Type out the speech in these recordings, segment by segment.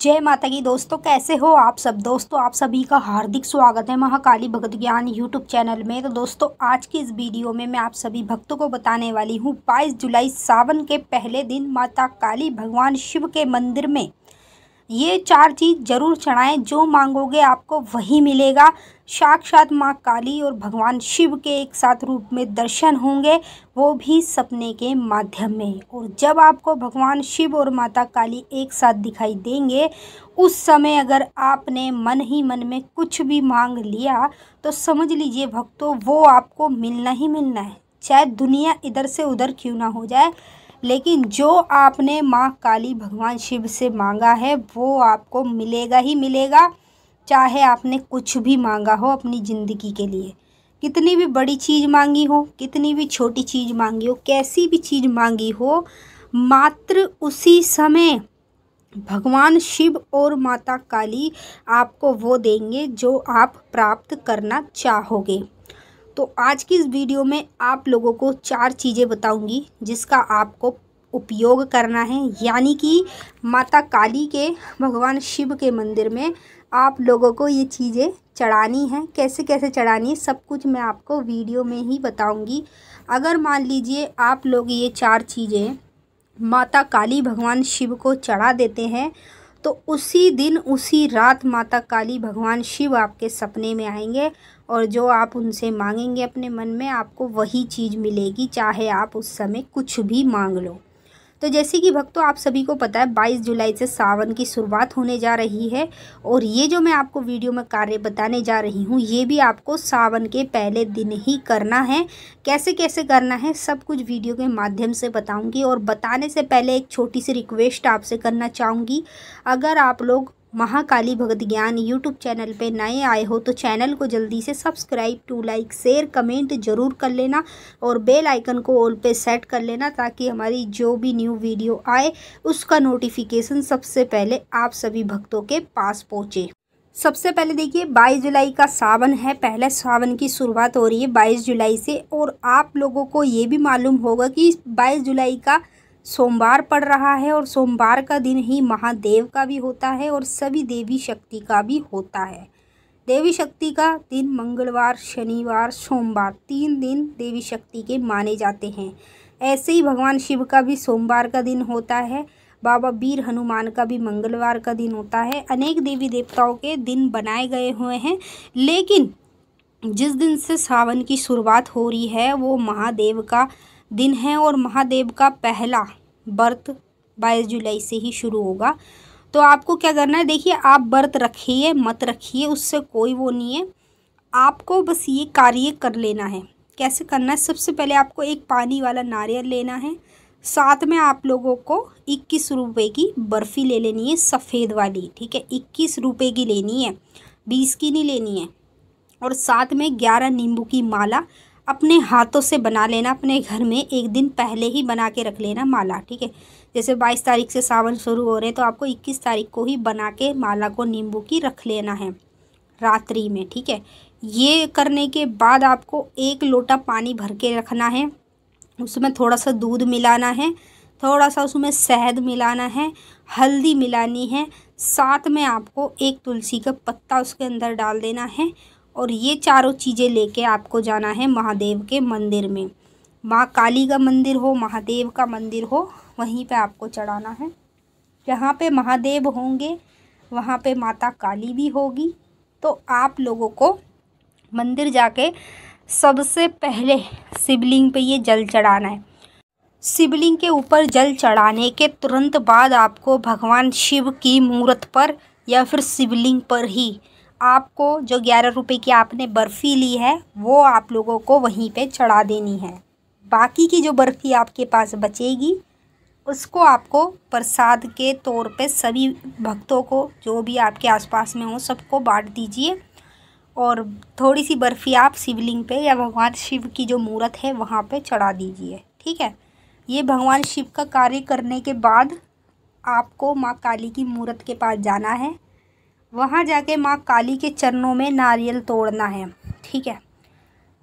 जय माता की दोस्तों कैसे हो आप सब दोस्तों आप सभी का हार्दिक स्वागत है महाकाली भगत ज्ञान यूट्यूब चैनल में तो दोस्तों आज की इस वीडियो में मैं आप सभी भक्तों को बताने वाली हूँ 22 जुलाई सावन के पहले दिन माता काली भगवान शिव के मंदिर में ये चार चीज़ ज़रूर चढ़ाएं जो मांगोगे आपको वही मिलेगा साक्षात माँ काली और भगवान शिव के एक साथ रूप में दर्शन होंगे वो भी सपने के माध्यम में और जब आपको भगवान शिव और माता काली एक साथ दिखाई देंगे उस समय अगर आपने मन ही मन में कुछ भी मांग लिया तो समझ लीजिए भक्तों वो आपको मिलना ही मिलना है चाहे दुनिया इधर से उधर क्यों ना हो जाए लेकिन जो आपने माँ काली भगवान शिव से मांगा है वो आपको मिलेगा ही मिलेगा चाहे आपने कुछ भी मांगा हो अपनी ज़िंदगी के लिए कितनी भी बड़ी चीज़ मांगी हो कितनी भी छोटी चीज़ मांगी हो कैसी भी चीज़ मांगी हो मात्र उसी समय भगवान शिव और माता काली आपको वो देंगे जो आप प्राप्त करना चाहोगे तो आज की इस वीडियो में आप लोगों को चार चीज़ें बताऊंगी जिसका आपको उपयोग करना है यानी कि माता काली के भगवान शिव के मंदिर में आप लोगों को ये चीज़ें चढ़ानी है कैसे कैसे चढ़ानी है सब कुछ मैं आपको वीडियो में ही बताऊंगी अगर मान लीजिए आप लोग ये चार चीज़ें माता काली भगवान शिव को चढ़ा देते हैं तो उसी दिन उसी रात माता काली भगवान शिव आपके सपने में आएंगे और जो आप उनसे मांगेंगे अपने मन में आपको वही चीज़ मिलेगी चाहे आप उस समय कुछ भी मांग लो तो जैसे कि भक्तों आप सभी को पता है 22 जुलाई से सावन की शुरुआत होने जा रही है और ये जो मैं आपको वीडियो में कार्य बताने जा रही हूँ ये भी आपको सावन के पहले दिन ही करना है कैसे कैसे करना है सब कुछ वीडियो के माध्यम से बताऊँगी और बताने से पहले एक छोटी सी रिक्वेस्ट आपसे करना चाहूँगी अगर आप लोग महाकाली भगत ज्ञान यूट्यूब चैनल पे नए आए हो तो चैनल को जल्दी से subscribe to like share comment जरूर कर लेना और बेल आइकन को ऑल पे सेट कर लेना ताकि हमारी जो भी न्यू वीडियो आए उसका नोटिफिकेशन सबसे पहले आप सभी भक्तों के पास पहुँचे सबसे पहले देखिए 22 जुलाई का सावन है पहले सावन की शुरुआत हो रही है 22 जुलाई से और आप लोगों को ये भी मालूम होगा कि 22 जुलाई का सोमवार पड़ रहा है और सोमवार का दिन ही महादेव का भी होता है और सभी देवी शक्ति का भी होता है देवी शक्ति का दिन मंगलवार शनिवार सोमवार तीन दिन देवी शक्ति के माने जाते हैं ऐसे ही भगवान शिव का भी सोमवार का दिन होता है बाबा वीर हनुमान का भी मंगलवार का दिन होता है अनेक देवी देवताओं के दिन बनाए गए हुए हैं लेकिन जिस दिन से सावन की शुरुआत हो रही है वो महादेव का दिन है और महादेव का पहला व्रत बाईस जुलाई से ही शुरू होगा तो आपको क्या करना है देखिए आप व्रत रखिए मत रखिए उससे कोई वो नहीं है आपको बस ये कार्य कर लेना है कैसे करना है सबसे पहले आपको एक पानी वाला नारियल लेना है साथ में आप लोगों को इक्कीस रुपये की बर्फ़ी ले लेनी है सफ़ेद वाली ठीक है इक्कीस रुपये की लेनी है बीस की नहीं लेनी है और साथ में ग्यारह नींबू की माला अपने हाथों से बना लेना अपने घर में एक दिन पहले ही बना के रख लेना माला ठीक है जैसे 22 तारीख से सावन शुरू हो रहे हैं तो आपको 21 तारीख को ही बना के माला को नींबू की रख लेना है रात्रि में ठीक है ये करने के बाद आपको एक लोटा पानी भर के रखना है उसमें थोड़ा सा दूध मिलाना है थोड़ा सा उसमें शहद मिलाना है हल्दी मिलानी है साथ में आपको एक तुलसी का पत्ता उसके अंदर डाल देना है और ये चारों चीज़ें लेके आपको जाना है महादेव के मंदिर में माँ काली का मंदिर हो महादेव का मंदिर हो वहीं पे आपको चढ़ाना है जहाँ पे महादेव होंगे वहाँ पे माता काली भी होगी तो आप लोगों को मंदिर जाके सबसे पहले शिवलिंग पे ये जल चढ़ाना है शिवलिंग के ऊपर जल चढ़ाने के तुरंत बाद आपको भगवान शिव की मूर्त पर या फिर शिवलिंग पर ही आपको जो ग्यारह रुपए की आपने बर्फ़ी ली है वो आप लोगों को वहीं पे चढ़ा देनी है बाकी की जो बर्फ़ी आपके पास बचेगी उसको आपको प्रसाद के तौर पे सभी भक्तों को जो भी आपके आसपास में हो सबको बांट दीजिए और थोड़ी सी बर्फ़ी आप शिवलिंग पे या भगवान शिव की जो मूर्त है वहाँ पर चढ़ा दीजिए ठीक है ये भगवान शिव का कार्य करने के बाद आपको माँ काली की मूर्त के पास जाना है वहाँ जाके माँ काली के चरणों में नारियल तोड़ना है ठीक है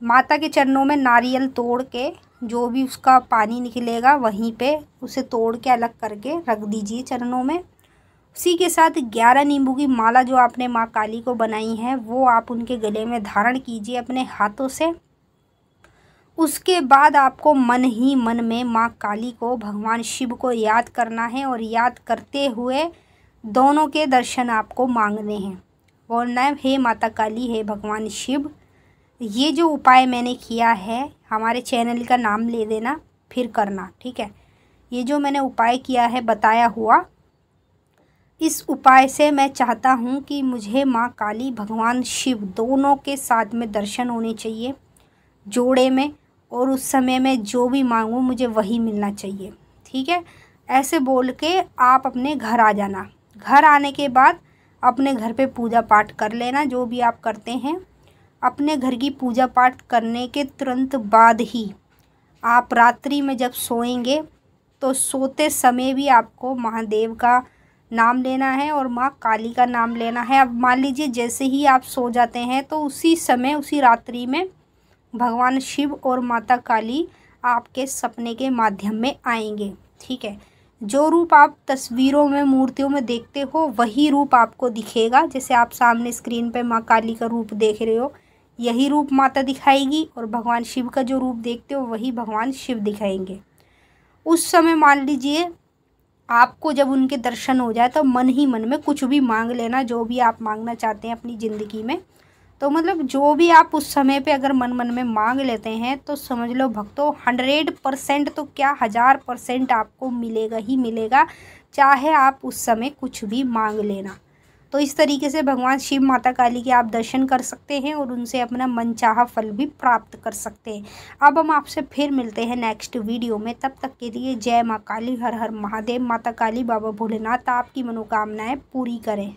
माता के चरणों में नारियल तोड़ के जो भी उसका पानी निकलेगा वहीं पे उसे तोड़ के अलग करके रख दीजिए चरणों में उसी के साथ ग्यारह नींबू की माला जो आपने माँ काली को बनाई है वो आप उनके गले में धारण कीजिए अपने हाथों से उसके बाद आपको मन ही मन में माँ काली को भगवान शिव को याद करना है और याद करते हुए दोनों के दर्शन आपको मांगने हैं और न हे माता काली हे भगवान शिव ये जो उपाय मैंने किया है हमारे चैनल का नाम ले देना फिर करना ठीक है ये जो मैंने उपाय किया है बताया हुआ इस उपाय से मैं चाहता हूँ कि मुझे माँ काली भगवान शिव दोनों के साथ में दर्शन होने चाहिए जोड़े में और उस समय में जो भी मांगूँ मुझे वही मिलना चाहिए ठीक है ऐसे बोल के आप अपने घर आ जाना घर आने के बाद अपने घर पे पूजा पाठ कर लेना जो भी आप करते हैं अपने घर की पूजा पाठ करने के तुरंत बाद ही आप रात्रि में जब सोएंगे तो सोते समय भी आपको महादेव का नाम लेना है और माँ काली का नाम लेना है अब मान लीजिए जैसे ही आप सो जाते हैं तो उसी समय उसी रात्रि में भगवान शिव और माता काली आपके सपने के माध्यम में आएंगे ठीक है जो रूप आप तस्वीरों में मूर्तियों में देखते हो वही रूप आपको दिखेगा जैसे आप सामने स्क्रीन पर माँ काली का रूप देख रहे हो यही रूप माता दिखाएगी और भगवान शिव का जो रूप देखते हो वही भगवान शिव दिखाएंगे उस समय मान लीजिए आपको जब उनके दर्शन हो जाए तो मन ही मन में कुछ भी मांग लेना जो भी आप मांगना चाहते हैं अपनी ज़िंदगी में तो मतलब जो भी आप उस समय पे अगर मन मन में मांग लेते हैं तो समझ लो भक्तों हंड्रेड परसेंट तो क्या हज़ार परसेंट आपको मिलेगा ही मिलेगा चाहे आप उस समय कुछ भी मांग लेना तो इस तरीके से भगवान शिव माता काली के आप दर्शन कर सकते हैं और उनसे अपना मनचाहा फल भी प्राप्त कर सकते हैं अब हम आपसे फिर मिलते हैं नेक्स्ट वीडियो में तब तक के लिए जय माँ काली हर हर महादेव माता काली बाबा भोलेनाथ आपकी मनोकामनाएं पूरी करें